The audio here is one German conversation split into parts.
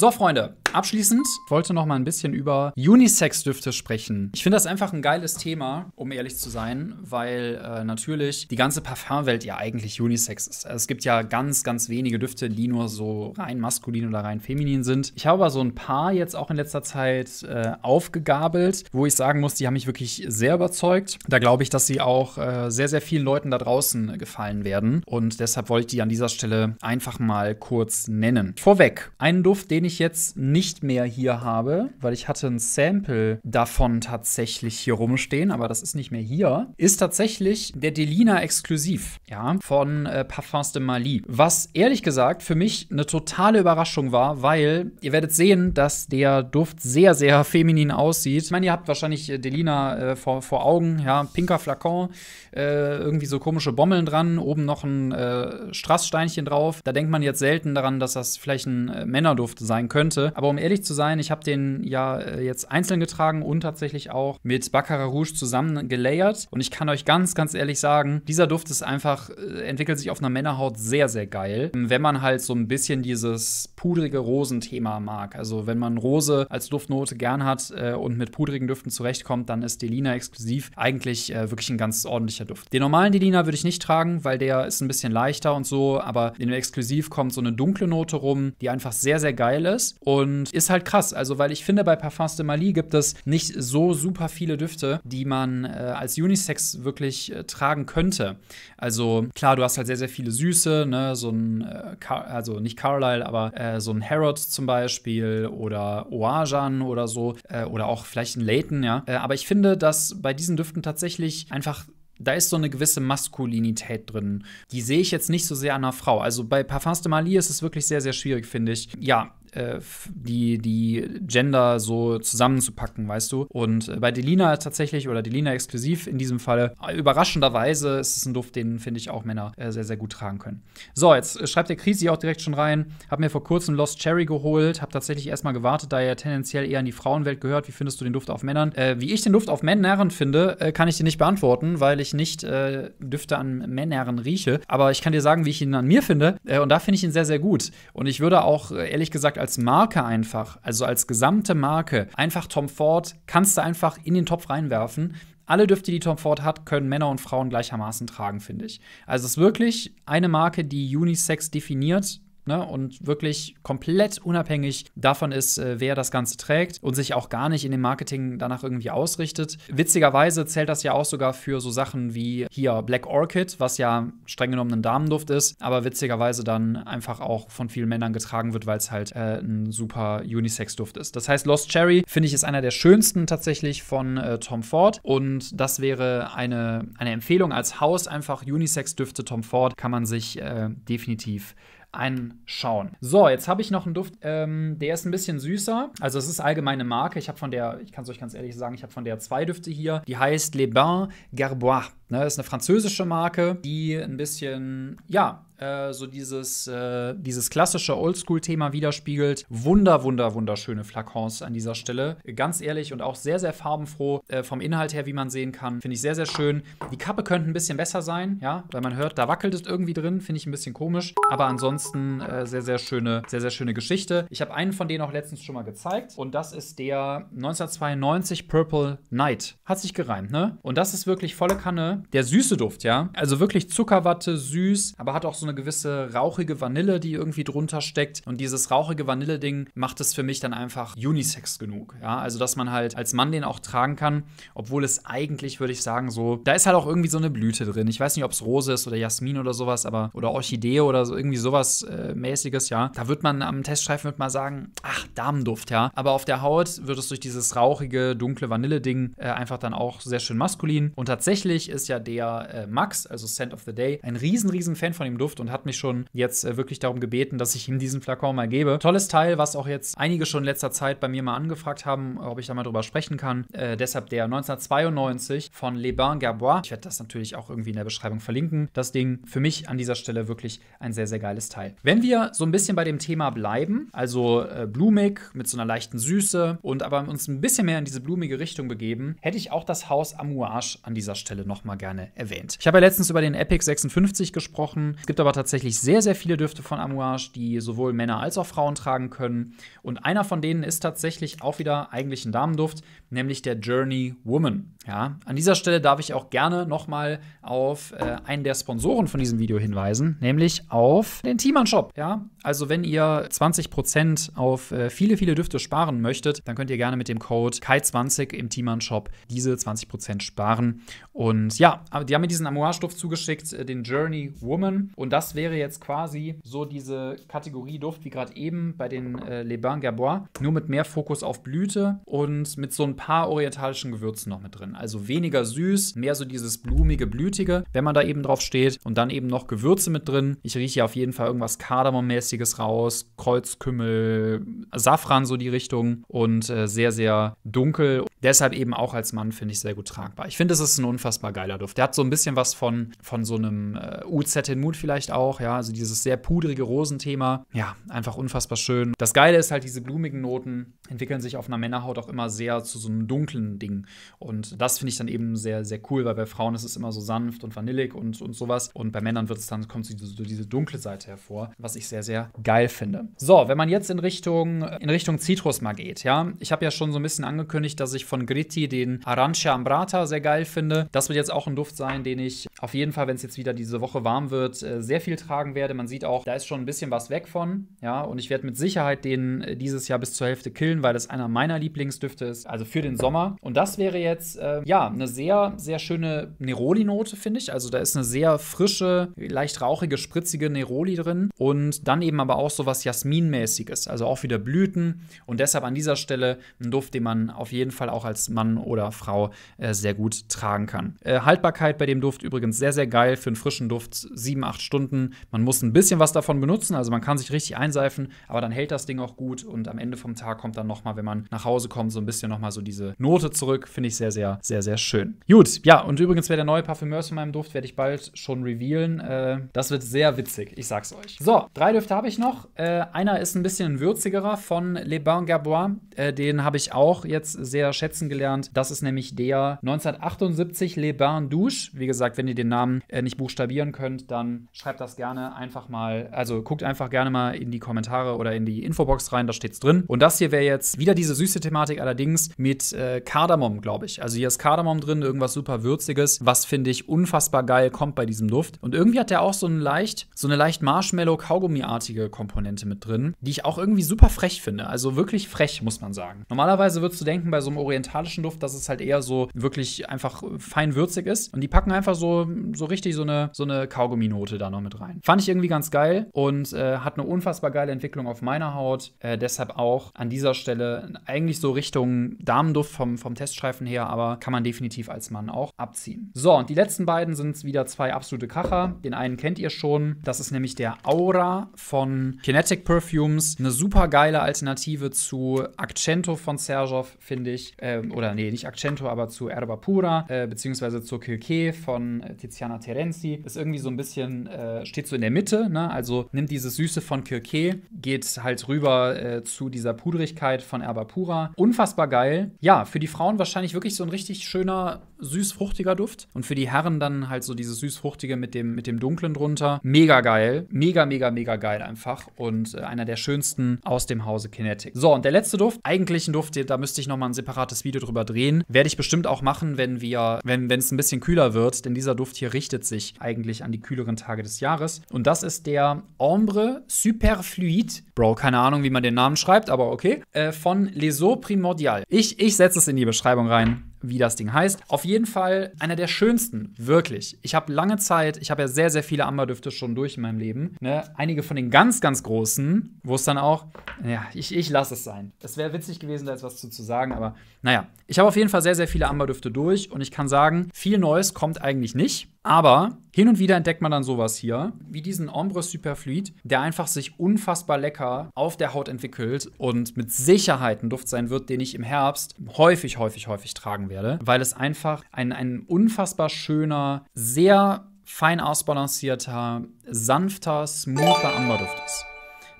So, Freunde, Abschließend wollte noch mal ein bisschen über Unisex-Düfte sprechen. Ich finde das einfach ein geiles Thema, um ehrlich zu sein, weil äh, natürlich die ganze Parfumwelt ja eigentlich Unisex ist. Also es gibt ja ganz, ganz wenige Düfte, die nur so rein maskulin oder rein feminin sind. Ich habe aber so ein paar jetzt auch in letzter Zeit äh, aufgegabelt, wo ich sagen muss, die haben mich wirklich sehr überzeugt. Da glaube ich, dass sie auch äh, sehr, sehr vielen Leuten da draußen gefallen werden. Und deshalb wollte ich die an dieser Stelle einfach mal kurz nennen. Vorweg, einen Duft, den ich jetzt nicht nicht mehr hier habe, weil ich hatte ein Sample davon tatsächlich hier rumstehen, aber das ist nicht mehr hier, ist tatsächlich der Delina Exklusiv, ja, von äh, Parfums de Mali. Was ehrlich gesagt für mich eine totale Überraschung war, weil ihr werdet sehen, dass der Duft sehr, sehr feminin aussieht. Ich meine, ihr habt wahrscheinlich äh, Delina äh, vor, vor Augen, ja, pinker Flakon, äh, irgendwie so komische Bommeln dran, oben noch ein äh, Strasssteinchen drauf. Da denkt man jetzt selten daran, dass das vielleicht ein äh, Männerduft sein könnte, aber aber um ehrlich zu sein, ich habe den ja äh, jetzt einzeln getragen und tatsächlich auch mit Baccarat Rouge zusammen gelayert. Und ich kann euch ganz, ganz ehrlich sagen, dieser Duft ist einfach, äh, entwickelt sich auf einer Männerhaut sehr, sehr geil. Wenn man halt so ein bisschen dieses pudrige Rosenthema mag. Also wenn man Rose als Duftnote gern hat äh, und mit pudrigen Düften zurechtkommt, dann ist Delina exklusiv eigentlich wirklich ein ganz ordentlicher Duft. Den normalen Delina würde ich nicht tragen, weil der ist ein bisschen leichter und so, aber in dem Exklusiv kommt so eine dunkle Note rum, die einfach sehr, sehr geil ist. Und und ist halt krass. Also, weil ich finde, bei Parfums de Mali gibt es nicht so super viele Düfte, die man äh, als Unisex wirklich äh, tragen könnte. Also, klar, du hast halt sehr, sehr viele Süße, ne? so ein, äh, also nicht Carlyle, aber äh, so ein Harrod zum Beispiel oder Oajan oder so äh, oder auch vielleicht ein Leighton, ja. Äh, aber ich finde, dass bei diesen Düften tatsächlich einfach da ist so eine gewisse Maskulinität drin. Die sehe ich jetzt nicht so sehr an einer Frau. Also bei Parfums de Mali ist es wirklich sehr, sehr schwierig, finde ich. Ja, äh, die, die Gender so zusammenzupacken, weißt du. Und äh, bei Delina tatsächlich oder Delina exklusiv in diesem Falle, äh, überraschenderweise ist es ein Duft, den finde ich auch Männer äh, sehr, sehr gut tragen können. So, jetzt schreibt der Krisi auch direkt schon rein. Hab mir vor kurzem Lost Cherry geholt, hab tatsächlich erstmal gewartet, da er tendenziell eher in die Frauenwelt gehört. Wie findest du den Duft auf Männern? wie ich den Duft auf Männern finde, kann ich dir nicht beantworten, weil ich nicht Düfte an Männern rieche. Aber ich kann dir sagen, wie ich ihn an mir finde. und da finde ich ihn sehr, sehr gut. Und ich würde auch ehrlich gesagt als als Marke einfach, also als gesamte Marke, einfach Tom Ford, kannst du einfach in den Topf reinwerfen. Alle Düfte, die Tom Ford hat, können Männer und Frauen gleichermaßen tragen, finde ich. Also es ist wirklich eine Marke, die Unisex definiert ne? und wirklich komplett unabhängig davon ist, äh, wer das Ganze trägt und sich auch gar nicht in dem Marketing danach irgendwie ausrichtet. Witzigerweise zählt das ja auch sogar für so Sachen wie hier Black Orchid, was ja streng genommen ein Damenduft ist, aber witzigerweise dann einfach auch von vielen Männern getragen wird, weil es halt äh, ein super Unisex-Duft ist. Das heißt, Lost Cherry finde ich ist einer der schönsten tatsächlich von äh, Tom Ford und das wäre eine, eine Empfehlung als Haus einfach Unisex-Düfte Tom Ford kann man sich äh, definitiv anschauen. So, jetzt habe ich noch einen Duft, ähm, der ist ein bisschen süßer. Also es ist allgemeine Marke. Ich habe von der, ich kann es euch ganz ehrlich sagen, ich habe von der zwei Düfte hier. Die heißt Le Bain Garbois. Ne, ist eine französische Marke, die ein bisschen, ja, äh, so dieses, äh, dieses klassische Oldschool-Thema widerspiegelt. Wunder, wunder, wunderschöne Flakons an dieser Stelle. Ganz ehrlich und auch sehr, sehr farbenfroh äh, vom Inhalt her, wie man sehen kann. Finde ich sehr, sehr schön. Die Kappe könnte ein bisschen besser sein, ja, weil man hört, da wackelt es irgendwie drin. Finde ich ein bisschen komisch. Aber ansonsten äh, sehr, sehr schöne, sehr, sehr schöne Geschichte. Ich habe einen von denen auch letztens schon mal gezeigt und das ist der 1992 Purple Night. Hat sich gereimt, ne? Und das ist wirklich volle Kanne der süße Duft, ja. Also wirklich Zuckerwatte, süß, aber hat auch so eine gewisse rauchige Vanille, die irgendwie drunter steckt. Und dieses rauchige Vanille-Ding macht es für mich dann einfach unisex genug. Ja, also dass man halt als Mann den auch tragen kann, obwohl es eigentlich, würde ich sagen, so, da ist halt auch irgendwie so eine Blüte drin. Ich weiß nicht, ob es Rose ist oder Jasmin oder sowas, aber oder Orchidee oder so, irgendwie sowas äh, mäßiges, ja. Da wird man am Teststreifen wird mal sagen, ach, Damenduft, ja. Aber auf der Haut wird es durch dieses rauchige, dunkle Vanille-Ding äh, einfach dann auch sehr schön maskulin. Und tatsächlich ist ja der äh, Max, also Scent of the Day, ein riesen, riesen Fan von dem Duft und hat mich schon jetzt äh, wirklich darum gebeten, dass ich ihm diesen Flakon mal gebe. Tolles Teil, was auch jetzt einige schon in letzter Zeit bei mir mal angefragt haben, ob ich da mal drüber sprechen kann. Äh, deshalb der 1992 von Le Bain Gerbois. Ich werde das natürlich auch irgendwie in der Beschreibung verlinken. Das Ding für mich an dieser Stelle wirklich ein sehr, sehr geiles Teil. Wenn wir so ein bisschen bei dem Thema bleiben, also äh, blumig mit so einer leichten Süße und aber uns ein bisschen mehr in diese blumige Richtung begeben, hätte ich auch das Haus Amouage an dieser Stelle nochmal gerne erwähnt. Ich habe ja letztens über den Epic 56 gesprochen. Es gibt aber tatsächlich sehr, sehr viele Düfte von Amouage, die sowohl Männer als auch Frauen tragen können. Und einer von denen ist tatsächlich auch wieder eigentlich ein Damenduft, nämlich der Journey Woman. Ja, an dieser Stelle darf ich auch gerne nochmal auf äh, einen der Sponsoren von diesem Video hinweisen, nämlich auf den Thiemann Shop. Ja, also wenn ihr 20% auf äh, viele, viele Düfte sparen möchtet, dann könnt ihr gerne mit dem Code Kai20 im Thiemann Shop diese 20% sparen. Und ja, die haben mir diesen Amouage-Duft zugeschickt, äh, den Journey Woman. Und das wäre jetzt quasi so diese Kategorie Duft wie gerade eben bei den äh, Les Bains Gabois, nur mit mehr Fokus auf Blüte und mit so ein paar orientalischen Gewürzen noch mit drin. Also weniger süß, mehr so dieses blumige, blütige, wenn man da eben drauf steht. Und dann eben noch Gewürze mit drin. Ich rieche hier auf jeden Fall irgendwas Kardamom-mäßiges raus, Kreuzkümmel, Safran, so die Richtung. Und äh, sehr, sehr dunkel. Deshalb eben auch als Mann finde ich sehr gut tragbar. Ich finde, es ist ein unfassbar geiler Duft. Der hat so ein bisschen was von, von so einem äh, UZ in Mut vielleicht auch. Ja, also dieses sehr pudrige Rosenthema. Ja, einfach unfassbar schön. Das Geile ist halt, diese blumigen Noten entwickeln sich auf einer Männerhaut auch immer sehr zu so einem dunklen Ding. Und das das finde ich dann eben sehr, sehr cool, weil bei Frauen ist es immer so sanft und vanillig und, und sowas. Und bei Männern wird es dann, kommt so diese, dunkle Seite hervor, was ich sehr, sehr geil finde. So, wenn man jetzt in Richtung, in Richtung Zitrus mal geht, ja, ich habe ja schon so ein bisschen angekündigt, dass ich von Gritti den Arancia Ambrata sehr geil finde. Das wird jetzt auch ein Duft sein, den ich auf jeden Fall, wenn es jetzt wieder diese Woche warm wird, äh, sehr viel tragen werde. Man sieht auch, da ist schon ein bisschen was weg von, ja, und ich werde mit Sicherheit den äh, dieses Jahr bis zur Hälfte killen, weil das einer meiner Lieblingsdüfte ist, also für den Sommer. Und das wäre jetzt äh, äh, ja, eine sehr, sehr schöne Neroli-Note, finde ich. Also da ist eine sehr frische, leicht rauchige, spritzige Neroli drin. Und dann eben aber auch so was Jasminmäßiges. Also auch wieder Blüten. Und deshalb an dieser Stelle ein Duft, den man auf jeden Fall auch als Mann oder Frau äh, sehr gut tragen kann. Äh, Haltbarkeit bei dem Duft übrigens sehr, sehr geil für einen frischen Duft. Sieben, acht Stunden. Man muss ein bisschen was davon benutzen. Also man kann sich richtig einseifen, aber dann hält das Ding auch gut. Und am Ende vom Tag kommt dann nochmal, wenn man nach Hause kommt, so ein bisschen nochmal so diese Note zurück. Finde ich sehr, sehr sehr, sehr schön. Gut, ja, und übrigens, wer der neue Parfümeur ist von meinem Duft, werde ich bald schon revealen. Äh, das wird sehr witzig, ich sag's euch. So, drei Düfte habe ich noch. Äh, einer ist ein bisschen würzigerer von Le Bain Gabois. Äh, den habe ich auch jetzt sehr schätzen gelernt. Das ist nämlich der 1978 Le Bain Douche. Wie gesagt, wenn ihr den Namen äh, nicht buchstabieren könnt, dann schreibt das gerne einfach mal, also guckt einfach gerne mal in die Kommentare oder in die Infobox rein, da steht's drin. Und das hier wäre jetzt wieder diese süße Thematik allerdings mit äh, Kardamom, glaube ich. Also hier hier ist Kardamom drin, irgendwas super würziges, was finde ich unfassbar geil kommt bei diesem Duft. Und irgendwie hat der auch so, ein leicht, so eine leicht Marshmallow-Kaugummi-artige Komponente mit drin, die ich auch irgendwie super frech finde. Also wirklich frech, muss man sagen. Normalerweise würdest du denken, bei so einem orientalischen Duft, dass es halt eher so wirklich einfach fein würzig ist. Und die packen einfach so, so richtig so eine, so eine Kaugummi-Note da noch mit rein. Fand ich irgendwie ganz geil und äh, hat eine unfassbar geile Entwicklung auf meiner Haut. Äh, deshalb auch an dieser Stelle eigentlich so Richtung Damenduft vom, vom Teststreifen her, aber kann man definitiv als Mann auch abziehen. So, und die letzten beiden sind wieder zwei absolute Kracher. Den einen kennt ihr schon. Das ist nämlich der Aura von Kinetic Perfumes. Eine super geile Alternative zu Accento von Serjov, finde ich. Ähm, oder nee, nicht Accento, aber zu Erba Pura, äh, beziehungsweise zu Kilke von äh, Tiziana Terenzi. Ist irgendwie so ein bisschen, äh, steht so in der Mitte, ne? Also nimmt dieses Süße von Kirke, geht halt rüber äh, zu dieser Pudrigkeit von Erba Pura. Unfassbar geil. Ja, für die Frauen wahrscheinlich wirklich so ein richtig richtig schöner, süß-fruchtiger Duft. Und für die Herren dann halt so dieses süß-fruchtige mit dem, mit dem dunklen drunter. Mega geil. Mega, mega, mega geil einfach. Und äh, einer der schönsten aus dem Hause Kinetic. So, und der letzte Duft, eigentlich ein Duft, da müsste ich nochmal ein separates Video drüber drehen. Werde ich bestimmt auch machen, wenn wir, wenn es ein bisschen kühler wird. Denn dieser Duft hier richtet sich eigentlich an die kühleren Tage des Jahres. Und das ist der Ombre Superfluid. Bro, keine Ahnung, wie man den Namen schreibt, aber okay. Äh, von Leso Primordial. Ich, ich setze es in die Beschreibung rein wie das Ding heißt. Auf jeden Fall einer der schönsten, wirklich. Ich habe lange Zeit, ich habe ja sehr, sehr viele Amberdüfte schon durch in meinem Leben. Ne? Einige von den ganz, ganz großen, wo es dann auch, ja, ich, ich lasse es sein. Es wäre witzig gewesen, da jetzt was zu, zu sagen, aber naja, ich habe auf jeden Fall sehr, sehr viele Amberdüfte durch und ich kann sagen, viel Neues kommt eigentlich nicht. Aber hin und wieder entdeckt man dann sowas hier, wie diesen Ombre Superfluid, der einfach sich unfassbar lecker auf der Haut entwickelt und mit Sicherheit ein Duft sein wird, den ich im Herbst häufig, häufig, häufig tragen werde, weil es einfach ein, ein unfassbar schöner, sehr fein ausbalancierter, sanfter, smoother Amberduft ist.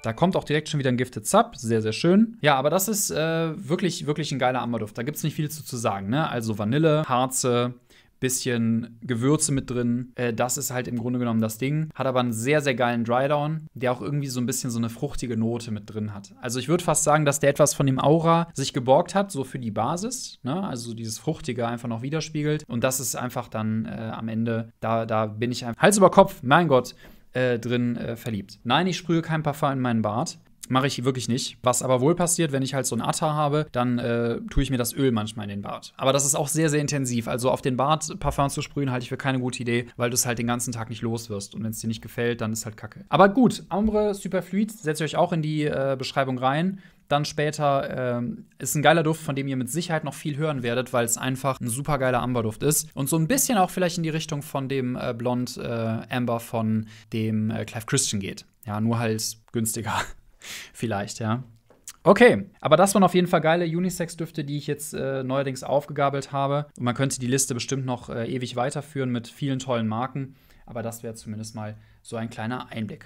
Da kommt auch direkt schon wieder ein Gifted Sub, sehr, sehr schön. Ja, aber das ist äh, wirklich, wirklich ein geiler Amberduft. Da gibt es nicht viel zu, zu sagen, ne? Also Vanille, Harze, bisschen Gewürze mit drin. Äh, das ist halt im Grunde genommen das Ding. Hat aber einen sehr, sehr geilen Drydown, der auch irgendwie so ein bisschen so eine fruchtige Note mit drin hat. Also ich würde fast sagen, dass der etwas von dem Aura sich geborgt hat, so für die Basis. Ne? Also dieses Fruchtige einfach noch widerspiegelt. Und das ist einfach dann äh, am Ende, da, da bin ich einfach Hals über Kopf, mein Gott. Äh, drin äh, verliebt. Nein, ich sprühe kein Parfum in meinen Bart. Mache ich wirklich nicht. Was aber wohl passiert, wenn ich halt so ein Atta habe, dann äh, tue ich mir das Öl manchmal in den Bart. Aber das ist auch sehr, sehr intensiv. Also auf den Bart Parfum zu sprühen, halte ich für keine gute Idee, weil du es halt den ganzen Tag nicht los wirst. Und wenn es dir nicht gefällt, dann ist halt kacke. Aber gut, Ambre Superfluid setze ich euch auch in die äh, Beschreibung rein dann später ähm, ist ein geiler Duft, von dem ihr mit Sicherheit noch viel hören werdet, weil es einfach ein super geiler Amberduft ist. Und so ein bisschen auch vielleicht in die Richtung von dem äh, Blond äh, Amber von dem äh, Clive Christian geht. Ja, nur halt günstiger. Vielleicht, ja. Okay, aber das waren auf jeden Fall geile Unisex-Düfte, die ich jetzt äh, neuerdings aufgegabelt habe. Und man könnte die Liste bestimmt noch äh, ewig weiterführen mit vielen tollen Marken. Aber das wäre zumindest mal so ein kleiner Einblick.